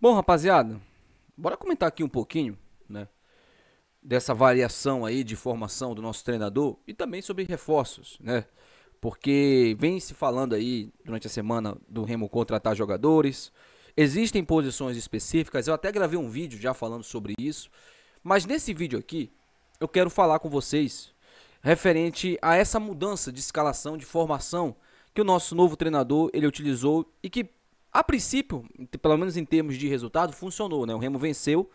Bom, rapaziada, bora comentar aqui um pouquinho, né? Dessa variação aí de formação do nosso treinador e também sobre reforços, né? Porque vem se falando aí durante a semana do Remo contratar jogadores. Existem posições específicas, eu até gravei um vídeo já falando sobre isso. Mas nesse vídeo aqui, eu quero falar com vocês referente a essa mudança de escalação, de formação que o nosso novo treinador ele utilizou e que a princípio, pelo menos em termos de resultado, funcionou, né? O Remo venceu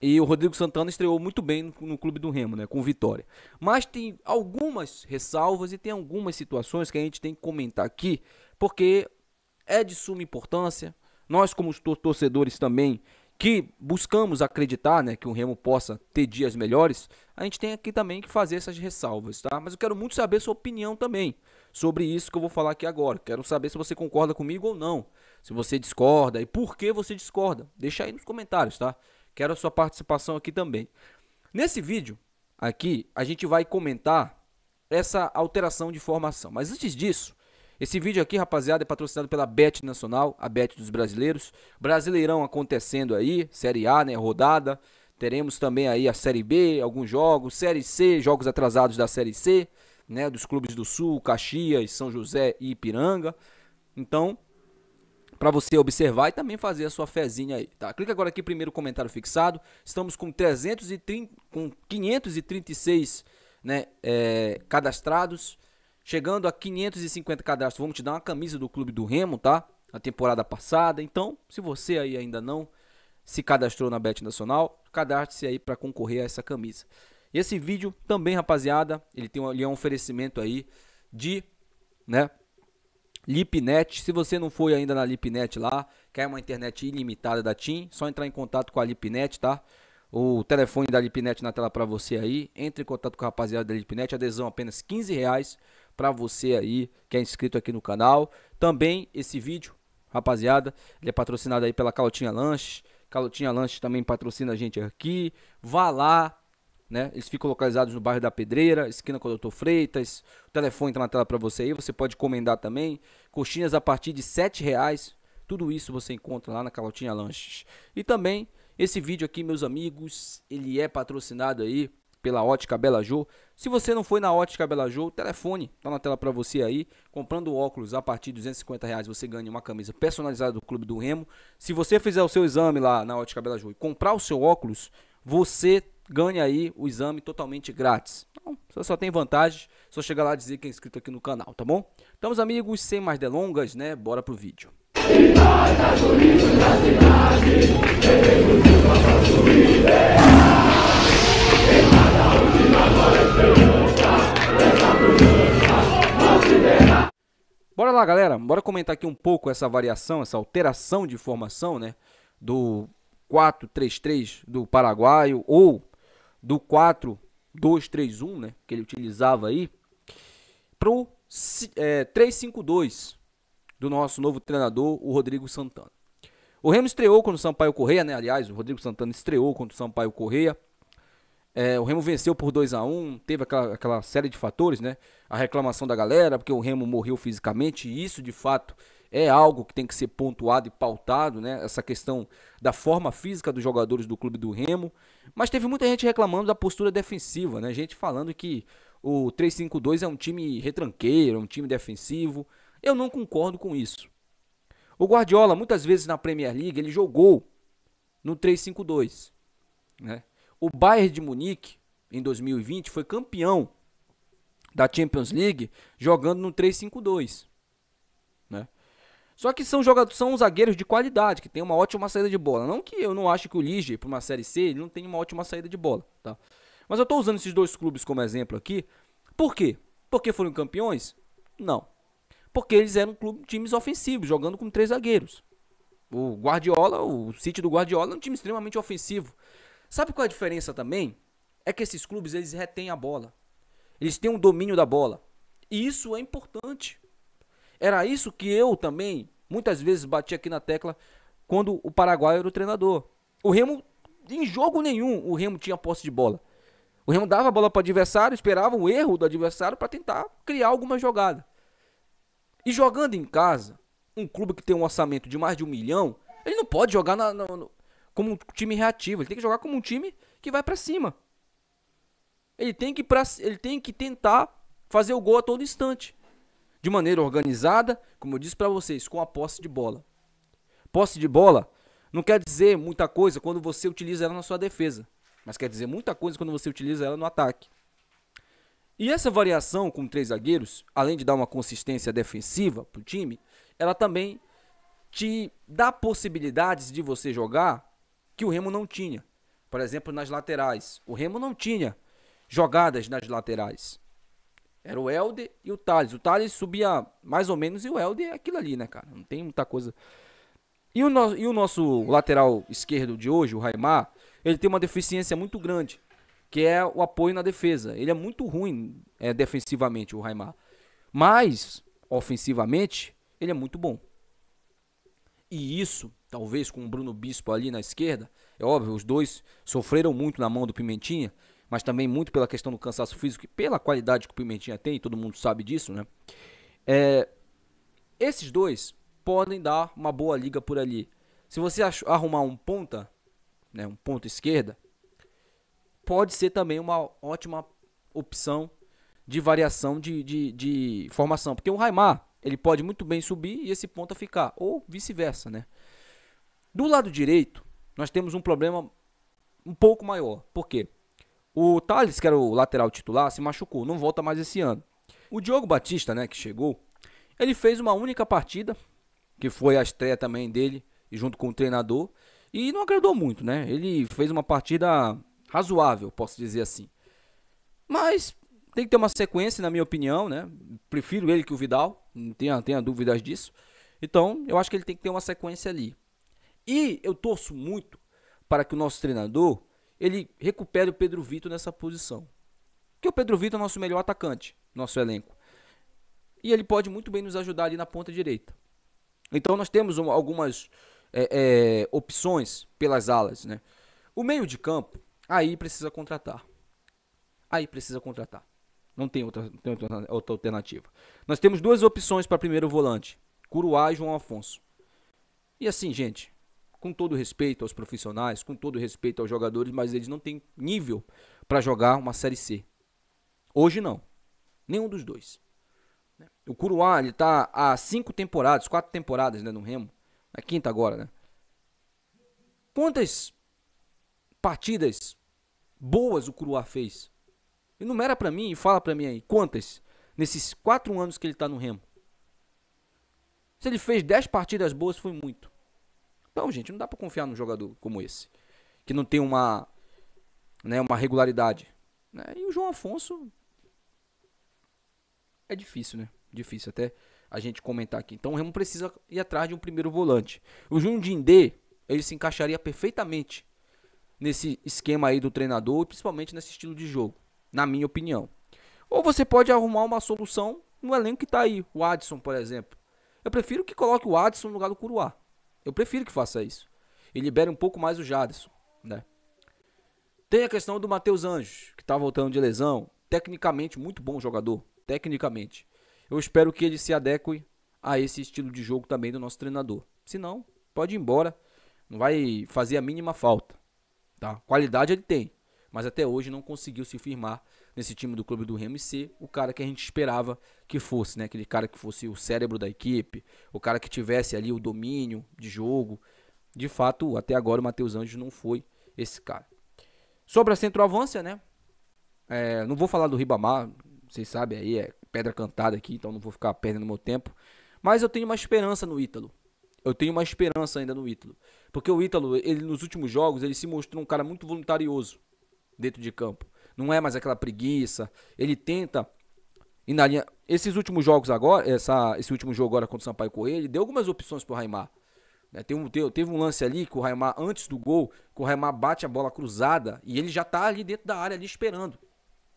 e o Rodrigo Santana estreou muito bem no, clube do Remo, né? Com vitória. Mas tem algumas ressalvas e tem algumas situações que a gente tem que comentar aqui, porque é de suma importância. Nós, como torcedores também, que buscamos acreditar né, que o Remo possa ter dias melhores, a gente tem aqui também que fazer essas ressalvas, tá? Mas eu quero muito saber sua opinião também sobre isso que eu vou falar aqui agora. Quero saber se você concorda comigo ou não. Se você discorda e por que você discorda. Deixa aí nos comentários, tá? Quero a sua participação aqui também. Nesse vídeo aqui, a gente vai comentar essa alteração de formação. Mas antes disso, esse vídeo aqui, rapaziada, é patrocinado pela Bet Nacional, a Bet dos brasileiros. Brasileirão acontecendo aí, Série A, né, rodada. Teremos também aí a Série B, alguns jogos, Série C, jogos atrasados da Série C né, dos clubes do Sul, Caxias, São José e Ipiranga. Então, para você observar e também fazer a sua fezinha aí, tá? Clica agora aqui primeiro comentário fixado. Estamos com 330 com 536, né, é, cadastrados, chegando a 550 cadastros. Vamos te dar uma camisa do clube do Remo, tá? A temporada passada. Então, se você aí ainda não se cadastrou na Bet Nacional, cadastre-se aí para concorrer a essa camisa. Esse vídeo também, rapaziada, ele tem ele é um oferecimento aí de, né, Lipnet. Se você não foi ainda na Lipnet lá, quer uma internet ilimitada da TIM, só entrar em contato com a Lipnet, tá? O telefone da Lipnet na tela para você aí. Entre em contato com a rapaziada da Lipnet, adesão apenas 15 reais para você aí que é inscrito aqui no canal. Também esse vídeo, rapaziada, ele é patrocinado aí pela Calotinha Lanche. Calotinha Lanche também patrocina a gente aqui. Vá lá, né? Eles ficam localizados no bairro da Pedreira, esquina com o Dr. Freitas. O telefone está na tela para você aí, você pode comendar também. Coxinhas a partir de R$ reais. Tudo isso você encontra lá na Calotinha Lanches. E também esse vídeo aqui, meus amigos, ele é patrocinado aí pela Ótica Bela Jô. Se você não foi na Ótica Bela Jô, telefone tá na tela para você aí. Comprando óculos a partir de 250 reais, você ganha uma camisa personalizada do Clube do Remo. Se você fizer o seu exame lá na Ótica Bela Jô e comprar o seu óculos, você ganhe aí o exame totalmente grátis. Então, você só tem vantagem, só chegar lá e dizer que é inscrito aqui no canal, tá bom? Então, meus amigos, sem mais delongas, né? Bora pro vídeo. Bora lá, galera. Bora comentar aqui um pouco essa variação, essa alteração de formação, né? Do 4-3-3 do paraguaio ou do 4-2-3-1, né, que ele utilizava aí, para o é, 3-5-2 do nosso novo treinador, o Rodrigo Santana. O Remo estreou contra o Sampaio Correia, né? Aliás, o Rodrigo Santana estreou contra o Sampaio Correia. É, o Remo venceu por 2 a 1 teve aquela, aquela série de fatores, né? A reclamação da galera, porque o Remo morreu fisicamente, e isso de fato é algo que tem que ser pontuado e pautado, né? Essa questão da forma física dos jogadores do clube do Remo. Mas teve muita gente reclamando da postura defensiva, né? Gente falando que o 352 é um time retranqueiro, é um time defensivo. Eu não concordo com isso. O Guardiola, muitas vezes na Premier League, ele jogou no 352, né? O Bayern de Munique, em 2020, foi campeão da Champions League jogando no 352. Só que são jogadores, são zagueiros de qualidade, que tem uma ótima saída de bola. Não que eu não ache que o Lige, para uma série C, ele não tem uma ótima saída de bola, tá? Mas eu estou usando esses dois clubes como exemplo aqui. Por quê? Porque foram campeões? Não. Porque eles eram clube, times ofensivos, jogando com três zagueiros. O Guardiola, o City do Guardiola é um time extremamente ofensivo. Sabe qual é a diferença também? É que esses clubes eles retêm a bola. Eles têm um domínio da bola. E isso é importante. Era isso que eu também muitas vezes bati aqui na tecla quando o Paraguai era o treinador. O Remo, em jogo nenhum, o Remo tinha posse de bola. O Remo dava a bola para o adversário, esperava um erro do adversário para tentar criar alguma jogada. E jogando em casa, um clube que tem um orçamento de mais de um milhão, ele não pode jogar na, na, no, como um time reativo. Ele tem que jogar como um time que vai para cima. Ele tem que pra, ele tem que tentar fazer o gol a todo instante de maneira organizada, como eu disse para vocês, com a posse de bola. Posse de bola não quer dizer muita coisa quando você utiliza ela na sua defesa, mas quer dizer muita coisa quando você utiliza ela no ataque. E essa variação com três zagueiros, além de dar uma consistência defensiva para o time, ela também te dá possibilidades de você jogar que o Remo não tinha. Por exemplo, nas laterais. O Remo não tinha jogadas nas laterais. Era o Helder e o Thales. O Thales subia mais ou menos e o Helder é aquilo ali, né, cara? Não tem muita coisa. E o, no... e o nosso lateral esquerdo de hoje, o Raimar, ele tem uma deficiência muito grande, que é o apoio na defesa. Ele é muito ruim é, defensivamente, o Raimar. Mas, ofensivamente, ele é muito bom. E isso, talvez com o Bruno Bispo ali na esquerda, é óbvio, os dois sofreram muito na mão do Pimentinha mas também muito pela questão do cansaço físico e pela qualidade que o Pimentinha tem, todo mundo sabe disso, né? É, esses dois podem dar uma boa liga por ali. Se você arrumar um ponta, né, um ponto esquerda, pode ser também uma ótima opção de variação de, de, de formação. Porque o Raimar, ele pode muito bem subir e esse ponta ficar, ou vice-versa, né? Do lado direito, nós temos um problema um pouco maior. Por quê? O Thales, que era o lateral titular, se machucou, não volta mais esse ano. O Diogo Batista, né, que chegou, ele fez uma única partida, que foi a estreia também dele, junto com o treinador, e não agradou muito, né? Ele fez uma partida razoável, posso dizer assim. Mas tem que ter uma sequência, na minha opinião, né? Prefiro ele que o Vidal, não tenha, tenha dúvidas disso. Então, eu acho que ele tem que ter uma sequência ali. E eu torço muito para que o nosso treinador ele recupere o Pedro Vitor nessa posição. Porque o Pedro Vitor é nosso melhor atacante, nosso elenco. E ele pode muito bem nos ajudar ali na ponta direita. Então nós temos algumas é, é, opções pelas alas. Né? O meio de campo, aí precisa contratar. Aí precisa contratar. Não tem outra, não tem outra alternativa. Nós temos duas opções para primeiro volante: Curuá e João Afonso. E assim, gente, com todo respeito aos profissionais, com todo respeito aos jogadores, mas eles não têm nível para jogar uma Série C. Hoje não. Nenhum dos dois. O Curuá, ele tá há cinco temporadas, quatro temporadas né, no Remo. Na quinta agora, né? Quantas partidas boas o Curuá fez? Enumera para mim e fala para mim aí. Quantas? Nesses quatro anos que ele tá no Remo. Se ele fez dez partidas boas, foi muito. Não, gente, não dá para confiar num jogador como esse, que não tem uma, né, uma regularidade. Né? E o João Afonso é difícil, né? Difícil até a gente comentar aqui. Então o Remo precisa ir atrás de um primeiro volante. O Júnior Dindê, ele se encaixaria perfeitamente nesse esquema aí do treinador, principalmente nesse estilo de jogo, na minha opinião. Ou você pode arrumar uma solução no elenco que tá aí, o Adson, por exemplo. Eu prefiro que coloque o Adson no lugar do Curuá. Eu prefiro que faça isso. E libere um pouco mais o Jadson, né? Tem a questão do Matheus Anjos, que está voltando de lesão. Tecnicamente, muito bom jogador. Tecnicamente. Eu espero que ele se adeque a esse estilo de jogo também do nosso treinador. Se não, pode ir embora. Não vai fazer a mínima falta. Tá? Qualidade ele tem mas até hoje não conseguiu se firmar nesse time do clube do Remo e ser o cara que a gente esperava que fosse, né? Aquele cara que fosse o cérebro da equipe, o cara que tivesse ali o domínio de jogo. De fato, até agora o Matheus Anjos não foi esse cara. Sobre a centroavância, né? É, não vou falar do Ribamar, vocês sabem aí, é pedra cantada aqui, então não vou ficar perdendo meu tempo. Mas eu tenho uma esperança no Ítalo. Eu tenho uma esperança ainda no Ítalo. Porque o Ítalo, ele nos últimos jogos, ele se mostrou um cara muito voluntarioso dentro de campo. Não é mais aquela preguiça. Ele tenta ir na linha, esses últimos jogos agora, essa, esse último jogo agora contra o Sampaio Correia, ele deu algumas opções pro Raimar. Né? Teve, um, teve um lance ali que o Raimar, antes do gol, que o Raimar bate a bola cruzada e ele já tá ali dentro da área, ali esperando.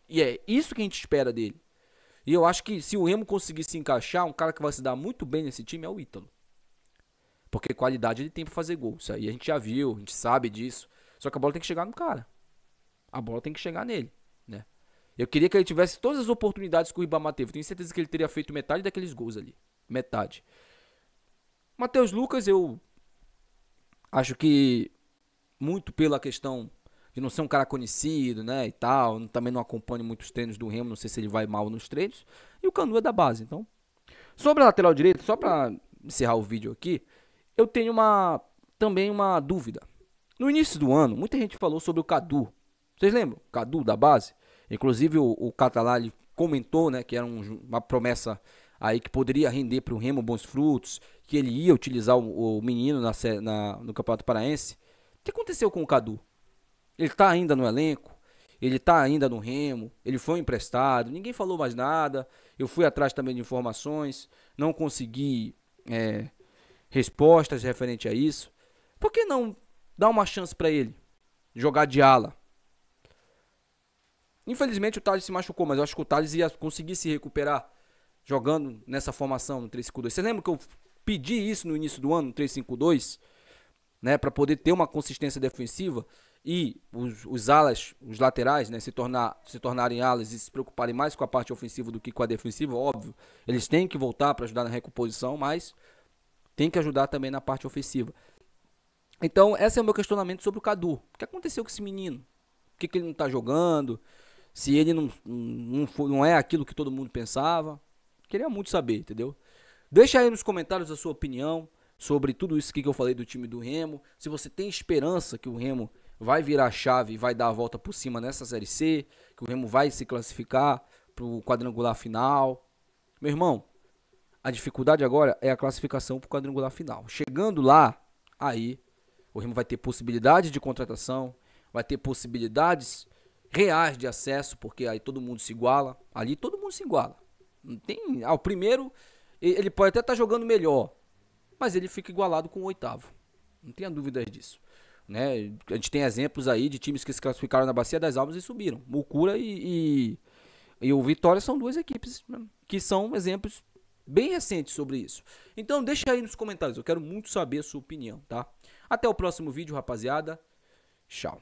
E é isso que a gente espera dele. E eu acho que se o Remo conseguir se encaixar, um cara que vai se dar muito bem nesse time é o Ítalo. Porque qualidade ele tem pra fazer gol. Isso aí a gente já viu, a gente sabe disso. Só que a bola tem que chegar no cara. A bola tem que chegar nele, né? Eu queria que ele tivesse todas as oportunidades que o Ribamar teve. Tenho certeza que ele teria feito metade daqueles gols ali. Metade. Matheus Lucas, eu acho que muito pela questão de não ser um cara conhecido, né, e tal, também não acompanho muitos treinos do Remo, não sei se ele vai mal nos treinos, e o Canu é da base, então. Sobre a lateral direita, só para encerrar o vídeo aqui, eu tenho uma também uma dúvida. No início do ano, muita gente falou sobre o Cadu vocês lembram? Cadu da base. Inclusive o, o Catalá ele comentou, né, que era um, uma promessa aí que poderia render para o Remo bons frutos, que ele ia utilizar o, o menino na, na, no Campeonato Paraense. O que aconteceu com o Cadu? Ele está ainda no elenco? Ele está ainda no Remo? Ele foi emprestado? Ninguém falou mais nada. Eu fui atrás também de informações, não consegui é, respostas referente a isso. Por que não dar uma chance para ele jogar de ala? Infelizmente o Thales se machucou, mas eu acho que o Thales ia conseguir se recuperar jogando nessa formação no 3-5-2. Você lembra que eu pedi isso no início do ano, no 3-5-2, né, para poder ter uma consistência defensiva e os, os alas, os laterais, né, se, tornar, se tornarem alas e se preocuparem mais com a parte ofensiva do que com a defensiva, óbvio. Eles têm que voltar para ajudar na recomposição, mas tem que ajudar também na parte ofensiva. Então, esse é o meu questionamento sobre o Cadu. O que aconteceu com esse menino? Por que, que ele não está jogando? se ele não, não, for, não é aquilo que todo mundo pensava. Queria muito saber, entendeu? Deixa aí nos comentários a sua opinião sobre tudo isso que eu falei do time do Remo. Se você tem esperança que o Remo vai virar a chave e vai dar a volta por cima nessa Série C, que o Remo vai se classificar para o quadrangular final. Meu irmão, a dificuldade agora é a classificação para o quadrangular final. Chegando lá, aí o Remo vai ter possibilidades de contratação, vai ter possibilidades reais de acesso, porque aí todo mundo se iguala. Ali todo mundo se iguala. Não tem. Ah, o primeiro, ele pode até estar tá jogando melhor, mas ele fica igualado com o oitavo. Não tenha dúvidas disso. Né? A gente tem exemplos aí de times que se classificaram na Bacia das Almas e subiram. Mucura e, e, e o Vitória são duas equipes né? que são exemplos bem recentes sobre isso. Então deixa aí nos comentários, eu quero muito saber a sua opinião, tá? Até o próximo vídeo, rapaziada. Tchau.